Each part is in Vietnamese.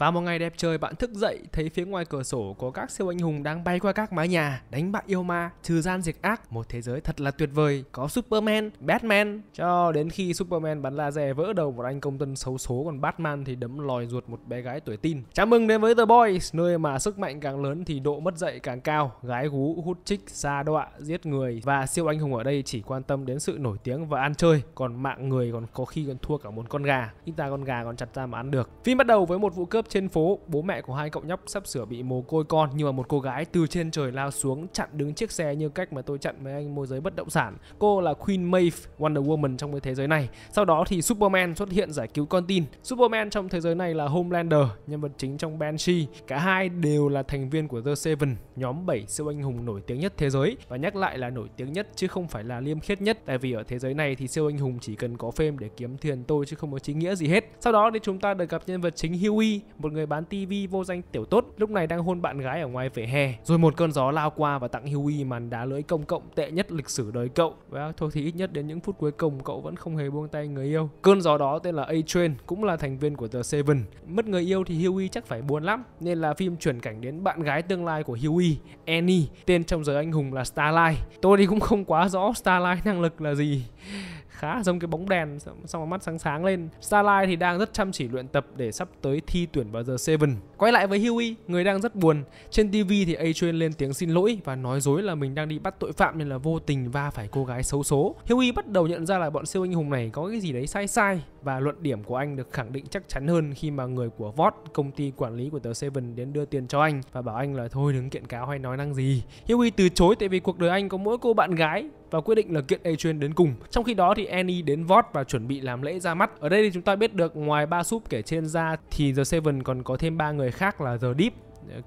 Và một ngày đẹp trời bạn thức dậy thấy phía ngoài cửa sổ có các siêu anh hùng đang bay qua các mái nhà đánh bại yêu ma, trừ gian diệt ác, một thế giới thật là tuyệt vời, có Superman, Batman cho đến khi Superman bắn laser vỡ đầu một anh công tân xấu số còn Batman thì đấm lòi ruột một bé gái tuổi tin. Chào mừng đến với The Boys, nơi mà sức mạnh càng lớn thì độ mất dậy càng cao, gái gú, hút chích, xa đọa, giết người và siêu anh hùng ở đây chỉ quan tâm đến sự nổi tiếng và ăn chơi, còn mạng người còn có khi còn thua cả một con gà, ít ta con gà còn chặt ra mà ăn được. Phim bắt đầu với một vụ cướp trên phố, bố mẹ của hai cậu nhóc sắp sửa bị mồ côi con nhưng mà một cô gái từ trên trời lao xuống chặn đứng chiếc xe như cách mà tôi chặn mấy anh môi giới bất động sản. Cô là Queen Maeve, Wonder Woman trong cái thế giới này. Sau đó thì Superman xuất hiện giải cứu con tin. Superman trong thế giới này là Homelander, nhân vật chính trong Banshee. Cả hai đều là thành viên của The Seven, nhóm 7 siêu anh hùng nổi tiếng nhất thế giới và nhắc lại là nổi tiếng nhất chứ không phải là liêm khiết nhất tại vì ở thế giới này thì siêu anh hùng chỉ cần có phim để kiếm tiền tôi chứ không có chính nghĩa gì hết. Sau đó thì chúng ta được gặp nhân vật chính Huey một người bán tivi vô danh tiểu tốt lúc này đang hôn bạn gái ở ngoài vỉa hè rồi một cơn gió lao qua và tặng Huey màn đá lưỡi công cộng tệ nhất lịch sử đời cậu và thôi thì ít nhất đến những phút cuối cùng cậu vẫn không hề buông tay người yêu cơn gió đó tên là A Train cũng là thành viên của The Seven mất người yêu thì Huey chắc phải buồn lắm nên là phim chuyển cảnh đến bạn gái tương lai của Huey Annie tên trong giới anh hùng là Starlight tôi thì cũng không quá rõ Starlight năng lực là gì khá giống cái bóng đèn xong rồi mắt sáng sáng lên Starlight thì đang rất chăm chỉ luyện tập để sắp tới thi tuyển vào giờ 7 Quay lại với Huey, người đang rất buồn. Trên TV thì Adrian lên tiếng xin lỗi và nói dối là mình đang đi bắt tội phạm nên là vô tình va phải cô gái xấu số. Huey bắt đầu nhận ra là bọn siêu anh hùng này có cái gì đấy sai sai và luận điểm của anh được khẳng định chắc chắn hơn khi mà người của VOD, công ty quản lý của tờ Seven đến đưa tiền cho anh và bảo anh là thôi đứng kiện cáo hay nói năng gì. Huey từ chối tại vì cuộc đời anh có mỗi cô bạn gái và quyết định là kiện Adrian đến cùng. Trong khi đó thì Annie đến VOD và chuẩn bị làm lễ ra mắt. Ở đây thì chúng ta biết được ngoài ba súp kể trên ra thì The Seven còn có thêm ba người người khác là The Deep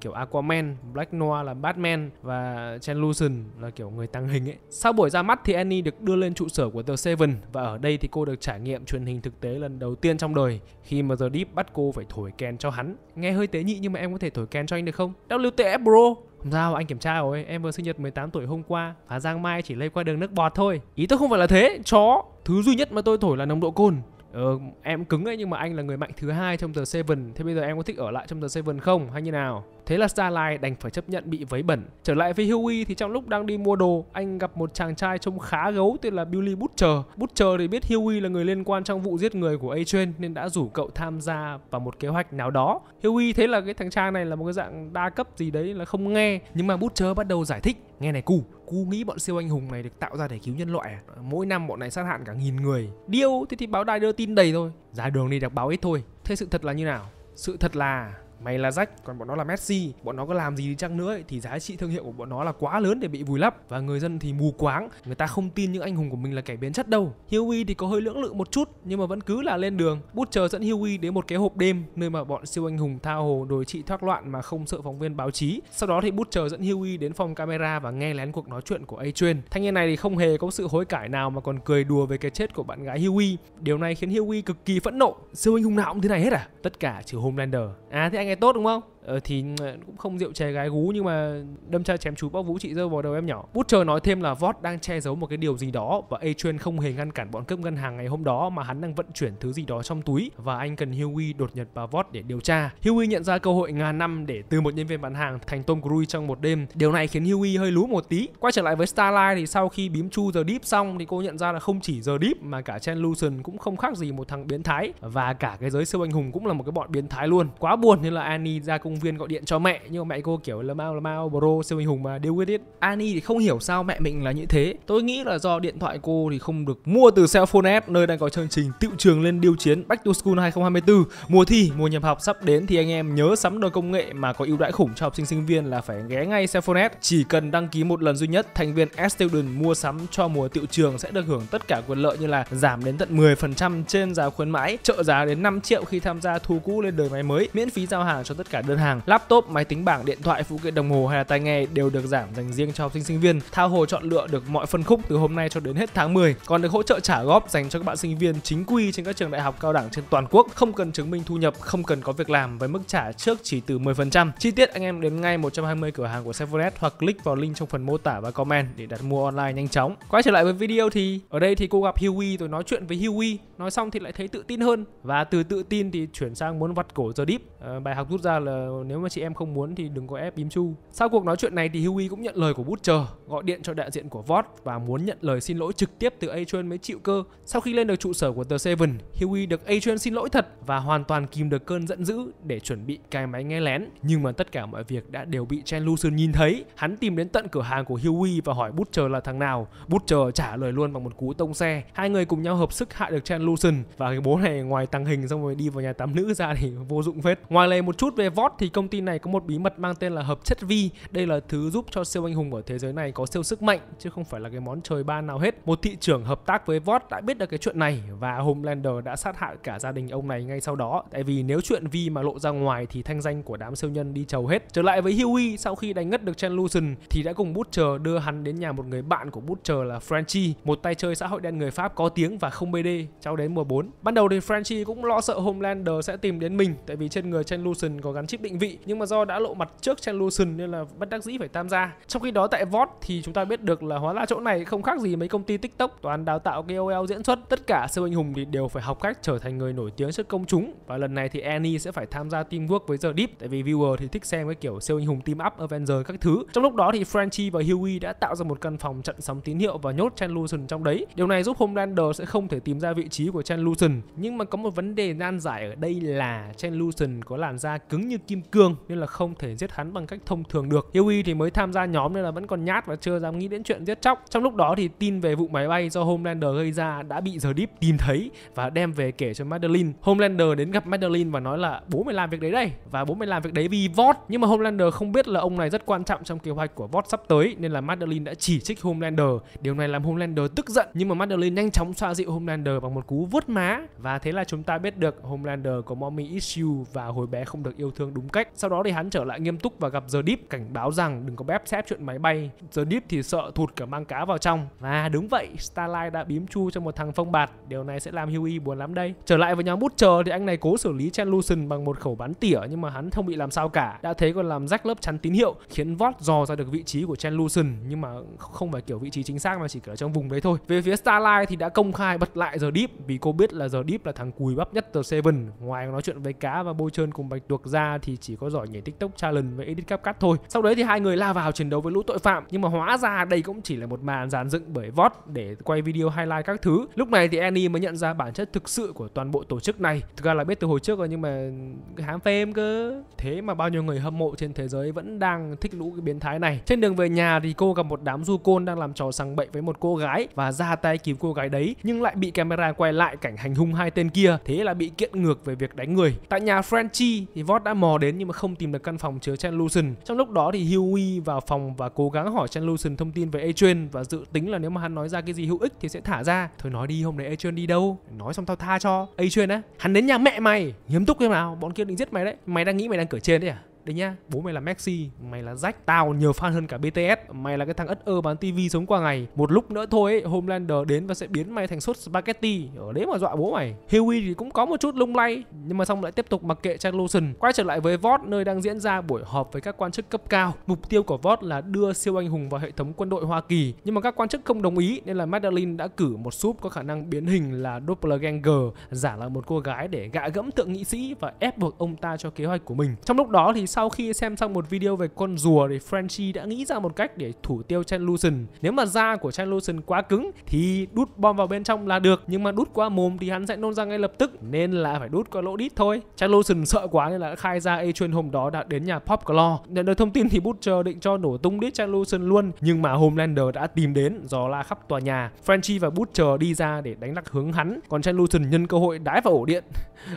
kiểu Aquaman, Black Noir là Batman và Translucent là kiểu người tăng hình ấy. Sau buổi ra mắt thì Annie được đưa lên trụ sở của The Seven và ở đây thì cô được trải nghiệm truyền hình thực tế lần đầu tiên trong đời khi mà The Deep bắt cô phải thổi kèn cho hắn. Nghe hơi tế nhị nhưng mà em có thể thổi kèn cho anh được không? WTF bro! Không sao, anh kiểm tra rồi, em vừa sinh nhật 18 tuổi hôm qua Và Giang Mai chỉ lây qua đường nước bọt thôi Ý tôi không phải là thế, chó Thứ duy nhất mà tôi thổi là nồng độ cồn ừ, em cứng ấy nhưng mà anh là người mạnh thứ hai trong The Seven thế bây giờ em có thích ở lại trong The Seven không hay như nào Thế là lai đành phải chấp nhận bị vấy bẩn. Trở lại với Huey thì trong lúc đang đi mua đồ, anh gặp một chàng trai trông khá gấu tên là Billy Butcher. Butcher thì biết Huey là người liên quan trong vụ giết người của A-Train nên đã rủ cậu tham gia vào một kế hoạch nào đó. Huey thấy là cái thằng trai này là một cái dạng đa cấp gì đấy là không nghe, nhưng mà Butcher bắt đầu giải thích, nghe này cu, cu nghĩ bọn siêu anh hùng này được tạo ra để cứu nhân loại à? Mỗi năm bọn này sát hạn cả nghìn người. Điêu, thế thì báo đài đưa tin đầy thôi. Ra đường đi đọc báo ít thôi. Thế sự thật là như nào? Sự thật là mày là rách còn bọn nó là messi bọn nó có làm gì đi chăng nữa ấy, thì giá trị thương hiệu của bọn nó là quá lớn để bị vùi lấp và người dân thì mù quáng người ta không tin những anh hùng của mình là kẻ biến chất đâu Huey thì có hơi lưỡng lự một chút nhưng mà vẫn cứ là lên đường Bút chờ dẫn Huey đến một cái hộp đêm nơi mà bọn siêu anh hùng tha hồ đối trị thoát loạn mà không sợ phóng viên báo chí sau đó thì Bút chờ dẫn Huey đến phòng camera và nghe lén cuộc nói chuyện của Adrian thanh niên này thì không hề có sự hối cải nào mà còn cười đùa về cái chết của bạn gái Huey điều này khiến Huey cực kỳ phẫn nộ siêu anh hùng nào cũng thế này hết à tất cả trừ Homelander à thế anh ngày tốt đúng không Ờ, thì ừ, cũng không rượu chè gái gú nhưng mà đâm cha chém chú bóc vũ chị rơi vào đầu em nhỏ. Butcher nói thêm là Vought đang che giấu một cái điều gì đó và Adrian không hề ngăn cản bọn cướp ngân hàng ngày hôm đó mà hắn đang vận chuyển thứ gì đó trong túi và anh cần Huey đột nhập vào Vought để điều tra. Huey nhận ra cơ hội ngàn năm để từ một nhân viên bán hàng thành Tom Cruise trong một đêm. Điều này khiến Huey hơi lú một tí. Quay trở lại với Starlight thì sau khi bím chu giờ Deep xong thì cô nhận ra là không chỉ giờ Deep mà cả Chen Lucien cũng không khác gì một thằng biến thái và cả cái giới siêu anh hùng cũng là một cái bọn biến thái luôn. Quá buồn nên là Annie ra công động viên gọi điện cho mẹ nhưng mà mẹ cô kiểu là mau là mau bro siêu anh hùng mà deal with it ani thì không hiểu sao mẹ mình là như thế tôi nghĩ là do điện thoại cô thì không được mua từ cell phone app nơi đang có chương trình tiệu trường lên điêu chiến back to school 2024 mùa thi mùa nhập học sắp đến thì anh em nhớ sắm đồ công nghệ mà có ưu đãi khủng cho học sinh sinh viên là phải ghé ngay cell phone app chỉ cần đăng ký một lần duy nhất thành viên S student mua sắm cho mùa tiệu trường sẽ được hưởng tất cả quyền lợi như là giảm đến tận 10% trên giá khuyến mãi trợ giá đến 5 triệu khi tham gia thu cũ lên đời máy mới miễn phí giao hàng cho tất cả đơn hàng hàng, laptop, máy tính bảng, điện thoại, phụ kiện đồng hồ hay là tai nghe đều được giảm dành riêng cho học sinh sinh viên. Thao Hồ chọn lựa được mọi phân khúc từ hôm nay cho đến hết tháng 10, còn được hỗ trợ trả góp dành cho các bạn sinh viên chính quy trên các trường đại học cao đẳng trên toàn quốc, không cần chứng minh thu nhập, không cần có việc làm với mức trả trước chỉ từ 10%. Chi tiết anh em đến ngay 120 cửa hàng của Sevonet hoặc click vào link trong phần mô tả và comment để đặt mua online nhanh chóng. Quay trở lại với video thì ở đây thì cô gặp Huey tôi nói chuyện với Huey, nói xong thì lại thấy tự tin hơn và từ tự tin thì chuyển sang muốn vặt cổ giờ Deep. À, bài học rút ra là Ờ, nếu mà chị em không muốn thì đừng có ép bím chu. Sau cuộc nói chuyện này thì Huey cũng nhận lời của Butcher, gọi điện cho đại diện của VOD và muốn nhận lời xin lỗi trực tiếp từ Adrian mới chịu cơ. Sau khi lên được trụ sở của The Seven, Huey được Adrian xin lỗi thật và hoàn toàn kìm được cơn giận dữ để chuẩn bị cài máy nghe lén. Nhưng mà tất cả mọi việc đã đều bị Chen Lucien nhìn thấy. Hắn tìm đến tận cửa hàng của Huey và hỏi Butcher là thằng nào. Butcher trả lời luôn bằng một cú tông xe. Hai người cùng nhau hợp sức hạ được Chen Lucien và cái bố này ngoài tăng hình xong rồi đi vào nhà tắm nữ ra thì vô dụng phết. Ngoài lề một chút về VOD thì công ty này có một bí mật mang tên là hợp chất vi. Đây là thứ giúp cho siêu anh hùng ở thế giới này có siêu sức mạnh chứ không phải là cái món trời ban nào hết. Một thị trưởng hợp tác với VOD đã biết được cái chuyện này và Homelander đã sát hại cả gia đình ông này ngay sau đó. Tại vì nếu chuyện vi mà lộ ra ngoài thì thanh danh của đám siêu nhân đi chầu hết. Trở lại với Huey sau khi đánh ngất được Chen Lucen thì đã cùng Butcher đưa hắn đến nhà một người bạn của Butcher là franchi một tay chơi xã hội đen người Pháp có tiếng và không BD cho đến mùa 4. Ban đầu thì franchi cũng lo sợ Homelander sẽ tìm đến mình tại vì trên người Chen Lucen có gắn chip định định vị nhưng mà do đã lộ mặt trước Translucent nên là bất đắc dĩ phải tham gia. Trong khi đó tại VOD thì chúng ta biết được là hóa ra chỗ này không khác gì mấy công ty TikTok toàn đào tạo KOL diễn xuất. Tất cả siêu anh hùng thì đều phải học cách trở thành người nổi tiếng trước công chúng và lần này thì Annie sẽ phải tham gia teamwork với The Deep tại vì viewer thì thích xem cái kiểu siêu anh hùng team up Avenger các thứ. Trong lúc đó thì Franchi và Huey đã tạo ra một căn phòng trận sóng tín hiệu và nhốt Chen Translucent trong đấy. Điều này giúp Homelander sẽ không thể tìm ra vị trí của Chen Translucent. Nhưng mà có một vấn đề nan giải ở đây là Chen Translucent có làn da cứng như kim cương nên là không thể giết hắn bằng cách thông thường được. Yui thì mới tham gia nhóm nên là vẫn còn nhát và chưa dám nghĩ đến chuyện giết chóc. Trong lúc đó thì tin về vụ máy bay do Homelander gây ra đã bị giờ Deep tìm thấy và đem về kể cho Madeline. Homelander đến gặp Madeline và nói là bố mày làm việc đấy đây và bố mày làm việc đấy vì Vought. Nhưng mà Homelander không biết là ông này rất quan trọng trong kế hoạch của Vought sắp tới nên là Madeline đã chỉ trích Homelander. Điều này làm Homelander tức giận nhưng mà Madeline nhanh chóng xoa dịu Homelander bằng một cú vuốt má và thế là chúng ta biết được Homelander có mommy issue và hồi bé không được yêu thương đúng đúng cách. Sau đó thì hắn trở lại nghiêm túc và gặp The Deep cảnh báo rằng đừng có bép xếp chuyện máy bay. The Deep thì sợ thụt cả mang cá vào trong. Và đúng vậy, Starlight đã bím chu cho một thằng phong bạt. Điều này sẽ làm Huey buồn lắm đây. Trở lại với nhóm bút chờ thì anh này cố xử lý Chen Lucen bằng một khẩu bắn tỉa nhưng mà hắn không bị làm sao cả. Đã thế còn làm rách lớp chắn tín hiệu khiến Vought dò ra được vị trí của Chen Lucen nhưng mà không phải kiểu vị trí chính xác mà chỉ ở trong vùng đấy thôi. Về phía Starlight thì đã công khai bật lại The Deep vì cô biết là The Deep là thằng cùi bắp nhất The Seven. Ngoài nói chuyện với cá và bôi trơn cùng bạch tuộc ra thì chỉ có giỏi nhảy tiktok challenge với edit CapCut thôi sau đấy thì hai người la vào chiến đấu với lũ tội phạm nhưng mà hóa ra đây cũng chỉ là một màn dàn dựng bởi vót để quay video highlight các thứ lúc này thì Annie mới nhận ra bản chất thực sự của toàn bộ tổ chức này thực ra là biết từ hồi trước rồi nhưng mà hám phim cơ thế mà bao nhiêu người hâm mộ trên thế giới vẫn đang thích lũ cái biến thái này trên đường về nhà thì cô gặp một đám du côn đang làm trò sằng bậy với một cô gái và ra tay cứu cô gái đấy nhưng lại bị camera quay lại cảnh hành hung hai tên kia thế là bị kiện ngược về việc đánh người tại nhà Frenchie thì vót đã mò đến nhưng mà không tìm được căn phòng chứa Chen Lucen. Trong lúc đó thì Huey vào phòng và cố gắng hỏi Chen Lucen thông tin về Adrian và dự tính là nếu mà hắn nói ra cái gì hữu ích thì sẽ thả ra. Thôi nói đi hôm nay Adrian đi đâu? Nói xong tao tha cho. Adrian á, hắn đến nhà mẹ mày. Nghiêm túc thế nào? Bọn kia định giết mày đấy. Mày đang nghĩ mày đang cửa trên đấy à? đấy nhá bố mày là Messi mày là rách tao nhiều fan hơn cả BTS mày là cái thằng ất ơ bán TV sống qua ngày một lúc nữa thôi ấy, Homelander đến và sẽ biến mày thành sốt spaghetti ở đấy mà dọa bố mày Huey thì cũng có một chút lung lay nhưng mà xong lại tiếp tục mặc kệ Jack Lawson quay trở lại với VOT nơi đang diễn ra buổi họp với các quan chức cấp cao mục tiêu của VOT là đưa siêu anh hùng vào hệ thống quân đội Hoa Kỳ nhưng mà các quan chức không đồng ý nên là Madeline đã cử một súp có khả năng biến hình là Doppelganger giả là một cô gái để gạ gẫm thượng nghị sĩ và ép buộc ông ta cho kế hoạch của mình trong lúc đó thì sau khi xem xong một video về con rùa thì Frenchy đã nghĩ ra một cách để thủ tiêu Translucent. Nếu mà da của Translucent quá cứng thì đút bom vào bên trong là được, nhưng mà đút qua mồm thì hắn sẽ nôn ra ngay lập tức nên là phải đút qua lỗ đít thôi. Translucent sợ quá nên là đã khai ra Adrian hôm đó đã đến nhà Popclaw. Nhận được thông tin thì Butcher định cho nổ tung đít Translucent luôn, nhưng mà Homelander đã tìm đến do la khắp tòa nhà. Frenchy và Butcher đi ra để đánh lạc hướng hắn, còn Translucent nhân cơ hội đái vào ổ điện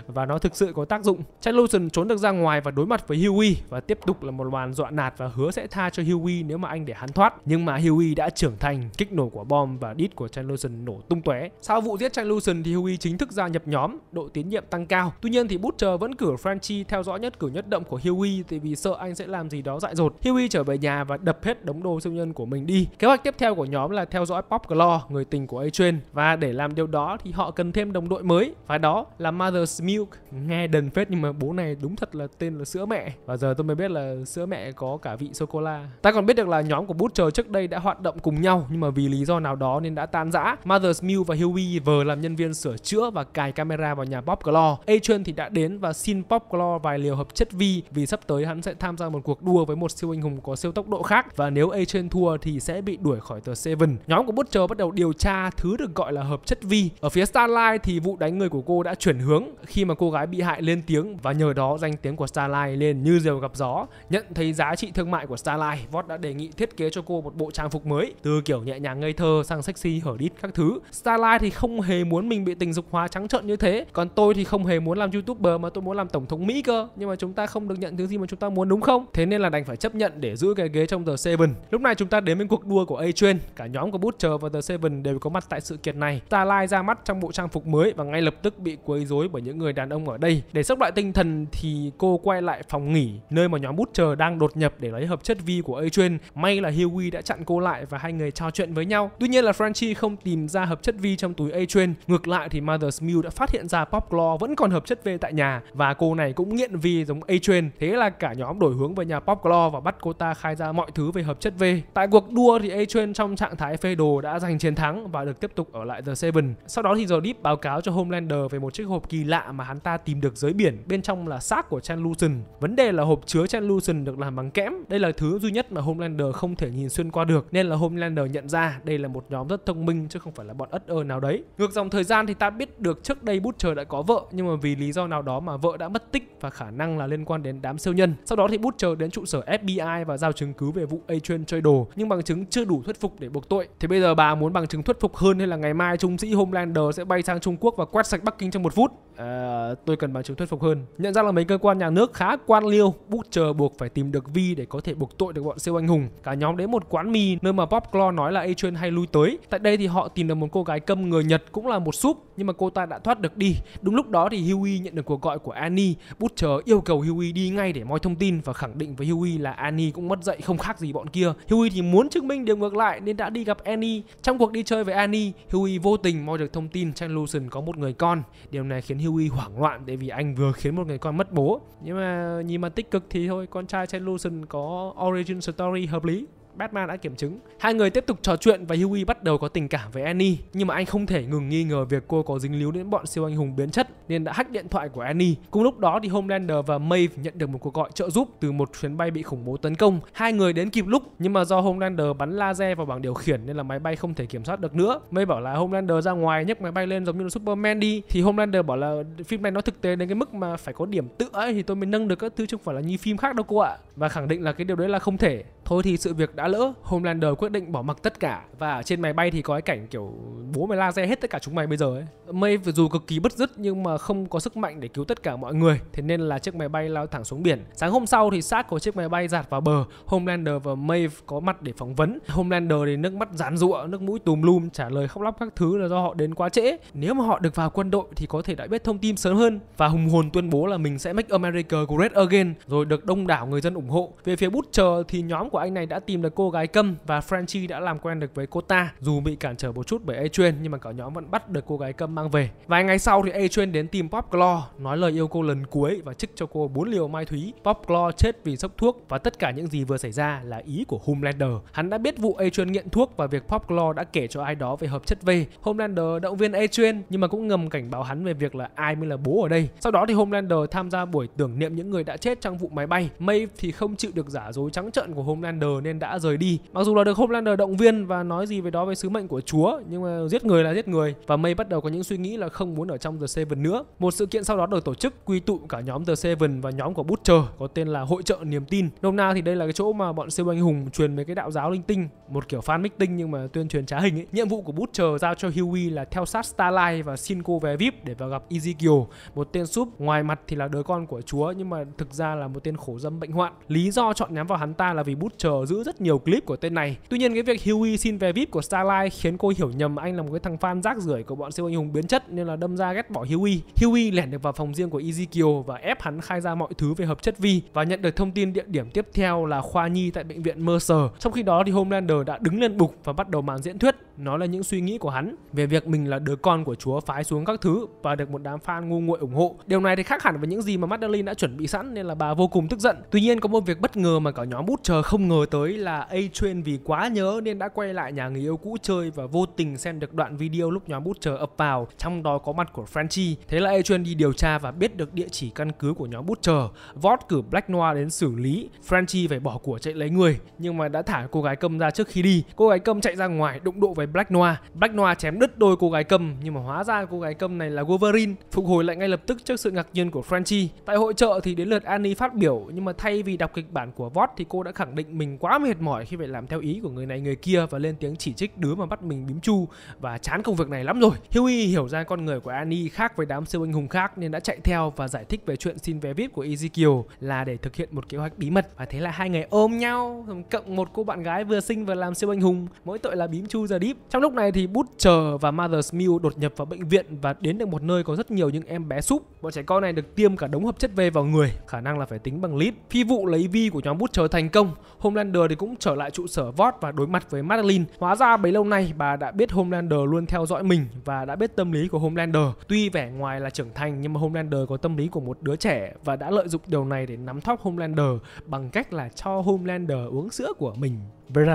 và nó thực sự có tác dụng. Charlton trốn được ra ngoài và đối mặt với Huey và tiếp tục là một màn dọa nạt và hứa sẽ tha cho Huey nếu mà anh để hắn thoát. Nhưng mà Huey đã trưởng thành, kích nổ quả bom và đít của Charlton nổ tung tóe. Sau vụ giết Charlton thì Huey chính thức gia nhập nhóm, độ tín nhiệm tăng cao. Tuy nhiên thì Butcher vẫn cử Franchi theo dõi nhất cử nhất động của Huey tại vì sợ anh sẽ làm gì đó dại dột. Huey trở về nhà và đập hết đống đồ siêu nhân của mình đi. Kế hoạch tiếp theo của nhóm là theo dõi Pop Claw, người tình của Adrian và để làm điều đó thì họ cần thêm đồng đội mới và đó là Mother Milk nghe đần phết nhưng mà bố này đúng thật là tên là sữa mẹ và giờ tôi mới biết là sữa mẹ có cả vị sô cô la ta còn biết được là nhóm của Butcher trước đây đã hoạt động cùng nhau nhưng mà vì lý do nào đó nên đã tan rã Mother's Milk và Huey vừa làm nhân viên sửa chữa và cài camera vào nhà Bob Claw Adrian thì đã đến và xin Bob Claw vài liều hợp chất vi vì sắp tới hắn sẽ tham gia một cuộc đua với một siêu anh hùng có siêu tốc độ khác và nếu Adrian thua thì sẽ bị đuổi khỏi tờ Seven nhóm của Butcher bắt đầu điều tra thứ được gọi là hợp chất vi ở phía Starlight thì vụ đánh người của cô đã chuyển hướng khi mà cô gái bị hại lên tiếng và nhờ đó danh tiếng của Starlight lên như diều gặp gió. Nhận thấy giá trị thương mại của Starlight, Vought đã đề nghị thiết kế cho cô một bộ trang phục mới, từ kiểu nhẹ nhàng ngây thơ sang sexy hở đít các thứ. Starlight thì không hề muốn mình bị tình dục hóa trắng trợn như thế, còn tôi thì không hề muốn làm YouTuber mà tôi muốn làm tổng thống Mỹ cơ. Nhưng mà chúng ta không được nhận thứ gì mà chúng ta muốn đúng không? Thế nên là đành phải chấp nhận để giữ cái ghế trong The Seven. Lúc này chúng ta đến với cuộc đua của A-Train, cả nhóm của Butcher và The Seven đều có mặt tại sự kiện này. Starlight ra mắt trong bộ trang phục mới và ngay lập tức bị quấy rối bởi những người đàn ông ở đây. Để sốc lại tinh thần thì cô quay lại phòng nghỉ nơi mà nhóm bút chờ đang đột nhập để lấy hợp chất vi của Adrian. May là Huey đã chặn cô lại và hai người trò chuyện với nhau. Tuy nhiên là Franchi không tìm ra hợp chất vi trong túi Adrian. Ngược lại thì mother Mill đã phát hiện ra Pop vẫn còn hợp chất V tại nhà và cô này cũng nghiện vi giống Adrian. Thế là cả nhóm đổi hướng về nhà Pop và bắt cô ta khai ra mọi thứ về hợp chất V. Tại cuộc đua thì Adrian trong trạng thái phê đồ đã giành chiến thắng và được tiếp tục ở lại The Seven. Sau đó thì The Deep báo cáo cho Homelander về một chiếc hộp kỳ lạ lạ mà hắn ta tìm được dưới biển bên trong là xác của Translucent. Vấn đề là hộp chứa Translucent được làm bằng kẽm. Đây là thứ duy nhất mà Homelander không thể nhìn xuyên qua được nên là Homelander nhận ra đây là một nhóm rất thông minh chứ không phải là bọn ất ơ nào đấy. Ngược dòng thời gian thì ta biết được trước đây bút trời đã có vợ nhưng mà vì lý do nào đó mà vợ đã mất tích và khả năng là liên quan đến đám siêu nhân. Sau đó thì bút trời đến trụ sở FBI và giao chứng cứ về vụ Adrian chơi đồ nhưng bằng chứng chưa đủ thuyết phục để buộc tội. Thì bây giờ bà muốn bằng chứng thuyết phục hơn hay là ngày mai trung sĩ Homelander sẽ bay sang Trung Quốc và quét sạch Bắc Kinh trong một phút? À, Ờ, tôi cần bằng chứng thuyết phục hơn. Nhận ra là mấy cơ quan nhà nước khá quan liêu, Butcher buộc phải tìm được Vi để có thể buộc tội được bọn siêu anh hùng. Cả nhóm đến một quán mì nơi mà Bob Claw nói là Adrian hay lui tới. Tại đây thì họ tìm được một cô gái câm người Nhật cũng là một súp nhưng mà cô ta đã thoát được đi. Đúng lúc đó thì Huey nhận được cuộc gọi của Annie. Butcher yêu cầu Huey đi ngay để moi thông tin và khẳng định với Huey là Annie cũng mất dạy không khác gì bọn kia. Huey thì muốn chứng minh điều ngược lại nên đã đi gặp Annie. Trong cuộc đi chơi với Annie, Huey vô tình moi được thông tin Chen Lucen có một người con. Điều này khiến Huey Louis hoảng loạn tại vì anh vừa khiến một người con mất bố nhưng mà nhìn mà tích cực thì thôi con trai chen Translucent có origin story hợp lý Batman đã kiểm chứng. Hai người tiếp tục trò chuyện và Huey bắt đầu có tình cảm với Annie, nhưng mà anh không thể ngừng nghi ngờ việc cô có dính líu đến bọn siêu anh hùng biến chất nên đã hack điện thoại của Annie. Cùng lúc đó thì Homelander và Maeve nhận được một cuộc gọi trợ giúp từ một chuyến bay bị khủng bố tấn công. Hai người đến kịp lúc nhưng mà do Homelander bắn laser vào bảng điều khiển nên là máy bay không thể kiểm soát được nữa. Maeve bảo là Homelander ra ngoài nhấc máy bay lên giống như là Superman đi thì Homelander bảo là phim này nó thực tế đến cái mức mà phải có điểm tựa ấy thì tôi mới nâng được các thứ chứ không phải là như phim khác đâu cô ạ. Và khẳng định là cái điều đấy là không thể. Thôi thì sự việc đã lỡ, Homelander quyết định bỏ mặc tất cả và trên máy bay thì có cái cảnh kiểu bố mày laser hết tất cả chúng mày bây giờ ấy. May dù cực kỳ bất dứt nhưng mà không có sức mạnh để cứu tất cả mọi người, thế nên là chiếc máy bay lao thẳng xuống biển. Sáng hôm sau thì xác của chiếc máy bay giạt vào bờ, Homelander và Maeve có mặt để phỏng vấn. Homelander thì nước mắt gián rụa, nước mũi tùm lum trả lời khóc lóc các thứ là do họ đến quá trễ. Nếu mà họ được vào quân đội thì có thể đã biết thông tin sớm hơn và hùng hồn tuyên bố là mình sẽ make America great again rồi được đông đảo người dân ủng hộ. Về phía Bút chờ thì nhóm của anh này đã tìm được cô gái câm và Franchi đã làm quen được với cô ta. Dù bị cản trở một chút bởi Adrian nhưng mà cả nhóm vẫn bắt được cô gái câm mang về. Vài ngày sau thì Adrian đến tìm Pop Claw, nói lời yêu cô lần cuối và trích cho cô bốn liều mai thúy. Pop Claw chết vì sốc thuốc và tất cả những gì vừa xảy ra là ý của Homelander. Hắn đã biết vụ Adrian nghiện thuốc và việc Pop Claw đã kể cho ai đó về hợp chất V. Homelander động viên Adrian nhưng mà cũng ngầm cảnh báo hắn về việc là ai mới là bố ở đây. Sau đó thì Homelander tham gia buổi tưởng niệm những người đã chết trong vụ máy bay. Maeve thì không chịu được giả dối trắng trợn của Homelander nên đã rời đi mặc dù là được Homelander động viên và nói gì về đó về sứ mệnh của Chúa nhưng mà giết người là giết người và May bắt đầu có những suy nghĩ là không muốn ở trong The Seven nữa một sự kiện sau đó được tổ chức quy tụ cả nhóm The Seven và nhóm của Butcher có tên là hội trợ niềm tin nôm na thì đây là cái chỗ mà bọn siêu anh hùng truyền mấy cái đạo giáo linh tinh một kiểu fan meeting nhưng mà tuyên truyền trá hình ấy nhiệm vụ của Butcher giao cho Huey là theo sát Starlight và xin cô về VIP để vào gặp Ezekiel một tên súp ngoài mặt thì là đứa con của Chúa nhưng mà thực ra là một tên khổ dâm bệnh hoạn lý do chọn nhắm vào hắn ta là vì Butcher giữ rất nhiều nhiều clip của tên này. Tuy nhiên cái việc Huey xin về VIP của Starlight khiến cô hiểu nhầm anh là một cái thằng fan rác rưởi của bọn siêu anh hùng biến chất nên là đâm ra ghét bỏ Huey. Huey lẻn được vào phòng riêng của Ezekiel và ép hắn khai ra mọi thứ về hợp chất vi và nhận được thông tin địa điểm tiếp theo là khoa nhi tại bệnh viện Mercer. Trong khi đó thì Homelander đã đứng lên bục và bắt đầu màn diễn thuyết, Nó là những suy nghĩ của hắn về việc mình là đứa con của chúa phái xuống các thứ và được một đám fan ngu nguội ủng hộ. Điều này thì khác hẳn với những gì mà Madeline đã chuẩn bị sẵn nên là bà vô cùng tức giận. Tuy nhiên có một việc bất ngờ mà cả nhóm bút chờ không ngờ tới là là A-Train vì quá nhớ nên đã quay lại nhà người yêu cũ chơi và vô tình xem được đoạn video lúc nhóm bút chờ ập vào, trong đó có mặt của Franchi. Thế là A-Train đi điều tra và biết được địa chỉ căn cứ của nhóm bút chờ. Vót cử Black Noir đến xử lý, Franchi phải bỏ của chạy lấy người, nhưng mà đã thả cô gái câm ra trước khi đi. Cô gái câm chạy ra ngoài đụng độ với Black Noir. Black Noir chém đứt đôi cô gái câm nhưng mà hóa ra cô gái câm này là Wolverine, phục hồi lại ngay lập tức trước sự ngạc nhiên của Franchi. Tại hội trợ thì đến lượt Annie phát biểu nhưng mà thay vì đọc kịch bản của Vót thì cô đã khẳng định mình quá mệt mỏi mỏi khi phải làm theo ý của người này người kia và lên tiếng chỉ trích đứa mà bắt mình bím chu và chán công việc này lắm rồi. Huey hiểu ra con người của Annie khác với đám siêu anh hùng khác nên đã chạy theo và giải thích về chuyện xin vé VIP của Ezekiel là để thực hiện một kế hoạch bí mật và thế là hai người ôm nhau cộng một cô bạn gái vừa sinh vừa làm siêu anh hùng mỗi tội là bím chu giờ deep trong lúc này thì Butcher và Mother's Mill đột nhập vào bệnh viện và đến được một nơi có rất nhiều những em bé súp bọn trẻ con này được tiêm cả đống hợp chất V vào người khả năng là phải tính bằng lít phi vụ lấy vi của nhóm Butcher thành công Homelander thì cũng trở lại trụ sở Vought và đối mặt với Madeline. Hóa ra bấy lâu nay bà đã biết Homelander luôn theo dõi mình và đã biết tâm lý của Homelander. Tuy vẻ ngoài là trưởng thành nhưng mà Homelander có tâm lý của một đứa trẻ và đã lợi dụng điều này để nắm thóp Homelander bằng cách là cho Homelander uống sữa của mình. Brr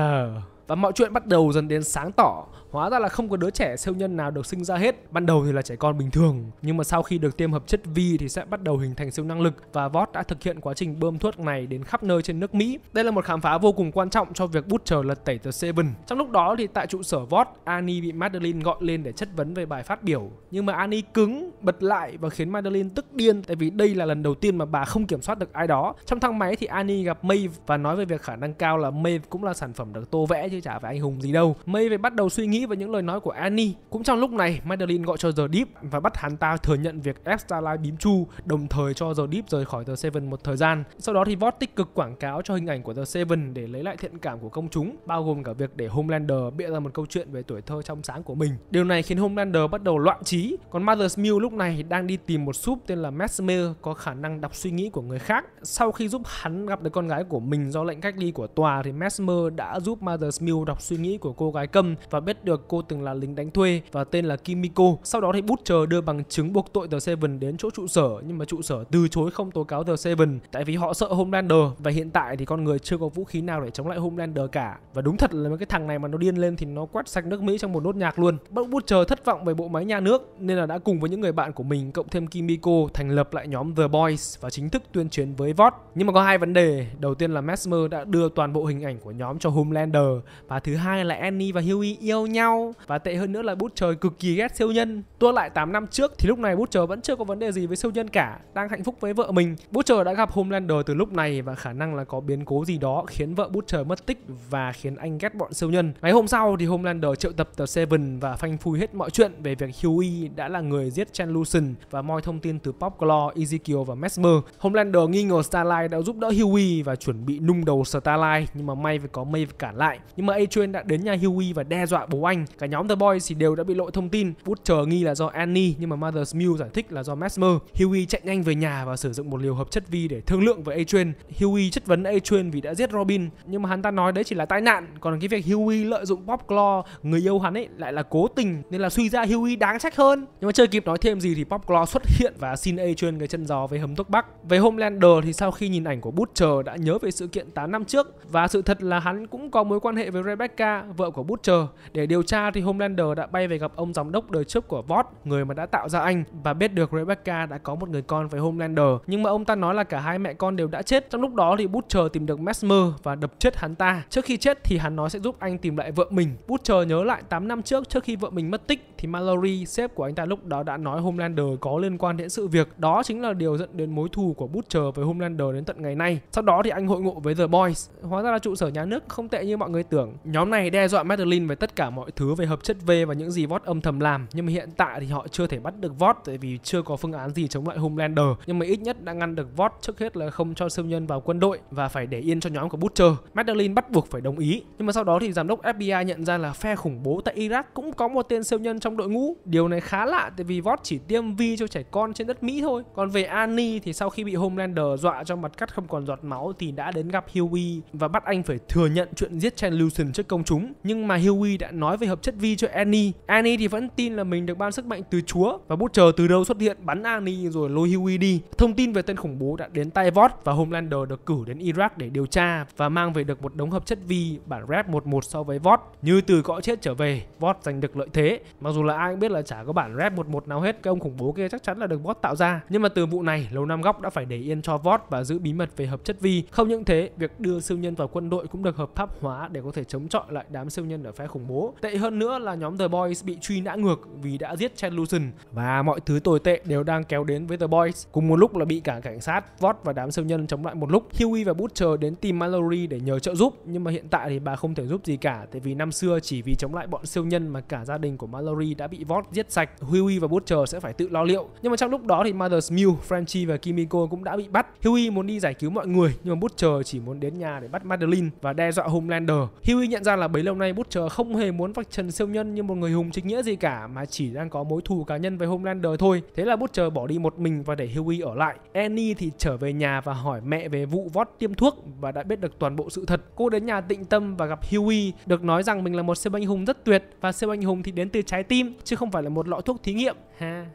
và mọi chuyện bắt đầu dần đến sáng tỏ. Hóa ra là không có đứa trẻ siêu nhân nào được sinh ra hết. Ban đầu thì là trẻ con bình thường, nhưng mà sau khi được tiêm hợp chất vi thì sẽ bắt đầu hình thành siêu năng lực và Vought đã thực hiện quá trình bơm thuốc này đến khắp nơi trên nước Mỹ. Đây là một khám phá vô cùng quan trọng cho việc bút chờ lật tẩy The Seven. Trong lúc đó thì tại trụ sở Vought, Annie bị Madeline gọi lên để chất vấn về bài phát biểu, nhưng mà Annie cứng, bật lại và khiến Madeline tức điên tại vì đây là lần đầu tiên mà bà không kiểm soát được ai đó. Trong thang máy thì Annie gặp Maeve và nói về việc khả năng cao là Maeve cũng là sản phẩm được tô vẽ chứ chứ chả phải anh hùng gì đâu. Maeve bắt đầu suy nghĩ về những lời nói của Annie. Cũng trong lúc này, Madeline gọi cho The Deep và bắt hắn ta thừa nhận việc Starlight bím chu, đồng thời cho The Deep rời khỏi The Seven một thời gian. Sau đó thì Vought tích cực quảng cáo cho hình ảnh của The Seven để lấy lại thiện cảm của công chúng, bao gồm cả việc để Homelander bịa ra một câu chuyện về tuổi thơ trong sáng của mình. Điều này khiến Homelander bắt đầu loạn trí, còn Mother's Mill lúc này đang đi tìm một súp tên là Mesmer có khả năng đọc suy nghĩ của người khác. Sau khi giúp hắn gặp được con gái của mình do lệnh cách ly của tòa thì Mesmer đã giúp Mother's Mill đọc suy nghĩ của cô gái câm và biết được cô từng là lính đánh thuê và tên là Kimiko. Sau đó thì Butcher đưa bằng chứng buộc tội The Seven đến chỗ trụ sở nhưng mà trụ sở từ chối không tố cáo The Seven tại vì họ sợ Homelander và hiện tại thì con người chưa có vũ khí nào để chống lại Homelander cả. Và đúng thật là mấy cái thằng này mà nó điên lên thì nó quét sạch nước Mỹ trong một nốt nhạc luôn. Bỗng Butcher thất vọng về bộ máy nhà nước nên là đã cùng với những người bạn của mình cộng thêm Kimiko thành lập lại nhóm The Boys và chính thức tuyên chiến với Vought. Nhưng mà có hai vấn đề. Đầu tiên là Mesmer đã đưa toàn bộ hình ảnh của nhóm cho Homelander và thứ hai là Annie và Huey yêu nhau và tệ hơn nữa là bút trời cực kỳ ghét siêu nhân tua lại 8 năm trước thì lúc này bút trời vẫn chưa có vấn đề gì với siêu nhân cả đang hạnh phúc với vợ mình bút trời đã gặp Homelander từ lúc này và khả năng là có biến cố gì đó khiến vợ bút trời mất tích và khiến anh ghét bọn siêu nhân ngày hôm sau thì Homelander triệu tập tờ Seven và phanh phui hết mọi chuyện về việc Huey đã là người giết Chen Lucen và moi thông tin từ Popclaw, Ezekiel và Mesmer Homelander nghi ngờ Starlight đã giúp đỡ Huey và chuẩn bị nung đầu Starlight nhưng mà may phải có Mây cản lại nhưng nhưng mà Adrian đã đến nhà Huey và đe dọa bố anh. Cả nhóm The Boys thì đều đã bị lộ thông tin. Butcher nghi là do Annie nhưng mà Mother's Mill giải thích là do Mesmer. Huey chạy nhanh về nhà và sử dụng một liều hợp chất vi để thương lượng với Adrian. Huey chất vấn Adrian vì đã giết Robin nhưng mà hắn ta nói đấy chỉ là tai nạn. Còn cái việc Huey lợi dụng Bob Claw người yêu hắn ấy lại là cố tình nên là suy ra Huey đáng trách hơn. Nhưng mà chưa kịp nói thêm gì thì Bob Claw xuất hiện và xin Adrian cái chân giò về hầm thuốc bắc. Về Homelander thì sau khi nhìn ảnh của Butcher đã nhớ về sự kiện 8 năm trước và sự thật là hắn cũng có mối quan hệ với Rebecca, vợ của Butcher. Để điều tra thì Homelander đã bay về gặp ông giám đốc đời trước của Vought, người mà đã tạo ra anh và biết được Rebecca đã có một người con với Homelander. Nhưng mà ông ta nói là cả hai mẹ con đều đã chết. Trong lúc đó thì Butcher tìm được Mesmer và đập chết hắn ta. Trước khi chết thì hắn nói sẽ giúp anh tìm lại vợ mình. Butcher nhớ lại 8 năm trước trước khi vợ mình mất tích thì Mallory, sếp của anh ta lúc đó đã nói Homelander có liên quan đến sự việc. Đó chính là điều dẫn đến mối thù của Butcher với Homelander đến tận ngày nay. Sau đó thì anh hội ngộ với The Boys. Hóa ra là trụ sở nhà nước không tệ như mọi người tưởng tưởng. Nhóm này đe dọa Madeline về tất cả mọi thứ về hợp chất V và những gì Vought âm thầm làm, nhưng mà hiện tại thì họ chưa thể bắt được Vought tại vì chưa có phương án gì chống lại Homelander, nhưng mà ít nhất đã ngăn được Vought trước hết là không cho siêu nhân vào quân đội và phải để yên cho nhóm của Butcher. Madeline bắt buộc phải đồng ý, nhưng mà sau đó thì giám đốc FBI nhận ra là phe khủng bố tại Iraq cũng có một tên siêu nhân trong đội ngũ. Điều này khá lạ tại vì Vought chỉ tiêm vi cho trẻ con trên đất Mỹ thôi. Còn về Annie thì sau khi bị Homelander dọa cho mặt cắt không còn giọt máu thì đã đến gặp Huey và bắt anh phải thừa nhận chuyện giết Chen Lu Illusion trước công chúng nhưng mà Huey đã nói về hợp chất vi cho Annie. Annie thì vẫn tin là mình được ban sức mạnh từ Chúa và bút chờ từ đâu xuất hiện bắn Annie rồi lôi Huey đi. Thông tin về tên khủng bố đã đến tay Vought và Homelander được cử đến Iraq để điều tra và mang về được một đống hợp chất vi bản Red 11 so với Vought. Như từ cõi chết trở về, Vought giành được lợi thế. Mặc dù là ai cũng biết là chả có bản Red 11 nào hết, cái ông khủng bố kia chắc chắn là được Vought tạo ra. Nhưng mà từ vụ này, lâu Năm Góc đã phải để yên cho Vought và giữ bí mật về hợp chất vi. Không những thế, việc đưa siêu nhân vào quân đội cũng được hợp pháp hóa để có thể thể chống chọi lại đám siêu nhân ở phe khủng bố. Tệ hơn nữa là nhóm The Boys bị truy nã ngược vì đã giết Chad Lucen và mọi thứ tồi tệ đều đang kéo đến với The Boys. Cùng một lúc là bị cả cảnh sát, Vought và đám siêu nhân chống lại một lúc. Huey và Butcher đến tìm Mallory để nhờ trợ giúp nhưng mà hiện tại thì bà không thể giúp gì cả tại vì năm xưa chỉ vì chống lại bọn siêu nhân mà cả gia đình của Mallory đã bị Vought giết sạch. Huey và Butcher sẽ phải tự lo liệu. Nhưng mà trong lúc đó thì Mother's Mill, Frenchie và Kimiko cũng đã bị bắt. Huey muốn đi giải cứu mọi người nhưng mà Butcher chỉ muốn đến nhà để bắt Madeline và đe dọa Homelander. Huey nhận ra là bấy lâu nay Butcher không hề muốn vạch trần siêu nhân như một người hùng chính nghĩa gì cả mà chỉ đang có mối thù cá nhân với Homelander thôi. Thế là Butcher bỏ đi một mình và để Huey ở lại. Annie thì trở về nhà và hỏi mẹ về vụ vót tiêm thuốc và đã biết được toàn bộ sự thật. Cô đến nhà tịnh tâm và gặp Huey, được nói rằng mình là một siêu anh hùng rất tuyệt và siêu anh hùng thì đến từ trái tim chứ không phải là một lọ thuốc thí nghiệm. Ha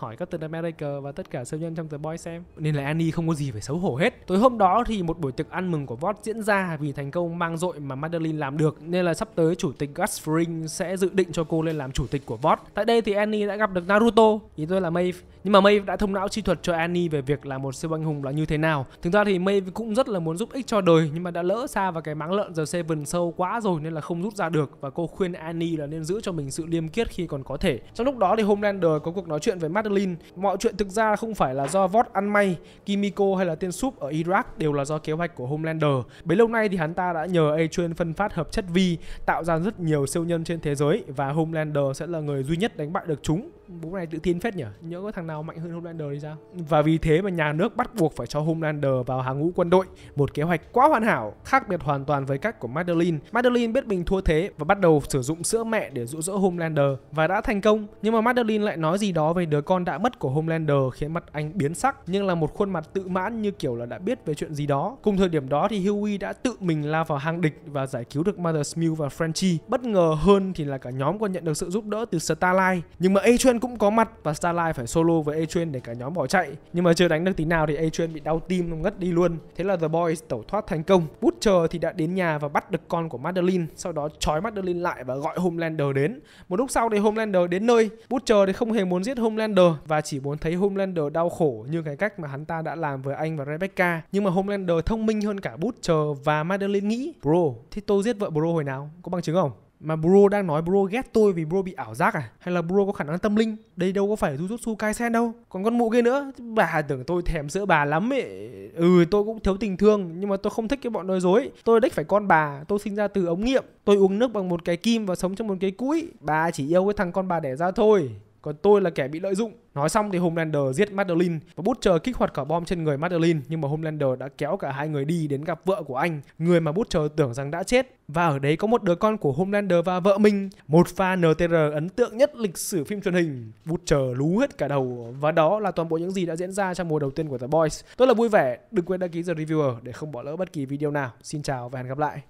hỏi các tên America và tất cả siêu nhân trong The Boy xem. Nên là Annie không có gì phải xấu hổ hết. Tối hôm đó thì một buổi tiệc ăn mừng của VOD diễn ra vì thành công mang dội mà Madeline làm được nên là sắp tới chủ tịch Gus Fring sẽ dự định cho cô lên làm chủ tịch của VOD. Tại đây thì Annie đã gặp được Naruto, ý tôi là Maeve. Nhưng mà Maeve đã thông não chi thuật cho Annie về việc là một siêu anh hùng là như thế nào. Thực ra thì Maeve cũng rất là muốn giúp ích cho đời nhưng mà đã lỡ xa vào cái máng lợn The Seven sâu quá rồi nên là không rút ra được và cô khuyên Annie là nên giữ cho mình sự liêm kiết khi còn có thể. Trong lúc đó thì Homelander có cuộc nói chuyện với Madeline Berlin. Mọi chuyện thực ra không phải là do Vought ăn may, Kimiko hay là tên súp ở Iraq đều là do kế hoạch của Homelander. Bấy lâu nay thì hắn ta đã nhờ Adrian phân phát hợp chất vi, tạo ra rất nhiều siêu nhân trên thế giới và Homelander sẽ là người duy nhất đánh bại được chúng bố này tự tin phết nhỉ nhớ có thằng nào mạnh hơn Homelander thì sao và vì thế mà nhà nước bắt buộc phải cho Homelander vào hàng ngũ quân đội một kế hoạch quá hoàn hảo khác biệt hoàn toàn với cách của Madeline Madeline biết mình thua thế và bắt đầu sử dụng sữa mẹ để dụ dỗ Homelander và đã thành công nhưng mà Madeline lại nói gì đó về đứa con đã mất của Homelander khiến mặt anh biến sắc nhưng là một khuôn mặt tự mãn như kiểu là đã biết về chuyện gì đó cùng thời điểm đó thì Huey đã tự mình lao vào hang địch và giải cứu được Mother Smith và Frenchy. bất ngờ hơn thì là cả nhóm còn nhận được sự giúp đỡ từ Starlight nhưng mà Adrian cũng có mặt và Starlight phải solo với a Adrian để cả nhóm bỏ chạy. Nhưng mà chưa đánh được tí nào thì a Adrian bị đau tim ngất đi luôn. Thế là The Boys tẩu thoát thành công. Butcher thì đã đến nhà và bắt được con của Madeline, sau đó trói Madeline lại và gọi Homelander đến. Một lúc sau thì Homelander đến nơi. Butcher thì không hề muốn giết Homelander và chỉ muốn thấy Homelander đau khổ như cái cách mà hắn ta đã làm với anh và Rebecca. Nhưng mà Homelander thông minh hơn cả Butcher và Madeline nghĩ. Bro, thì tôi giết vợ Bro hồi nào? Có bằng chứng không? mà bro đang nói bro ghét tôi vì bro bị ảo giác à hay là bro có khả năng tâm linh đây đâu có phải su Jujutsu sen đâu còn con mụ kia nữa bà tưởng tôi thèm sữa bà lắm ấy ừ tôi cũng thiếu tình thương nhưng mà tôi không thích cái bọn nói dối tôi đích phải con bà tôi sinh ra từ ống nghiệm tôi uống nước bằng một cái kim và sống trong một cái cũi bà chỉ yêu cái thằng con bà đẻ ra thôi còn tôi là kẻ bị lợi dụng. Nói xong thì Homelander giết Madeline và Butcher kích hoạt quả bom trên người Madeline nhưng mà Homelander đã kéo cả hai người đi đến gặp vợ của anh, người mà Butcher tưởng rằng đã chết. Và ở đấy có một đứa con của Homelander và vợ mình, một pha NTR ấn tượng nhất lịch sử phim truyền hình. Butcher lú hết cả đầu và đó là toàn bộ những gì đã diễn ra trong mùa đầu tiên của The Boys. Tôi là vui vẻ, đừng quên đăng ký The Reviewer để không bỏ lỡ bất kỳ video nào. Xin chào và hẹn gặp lại.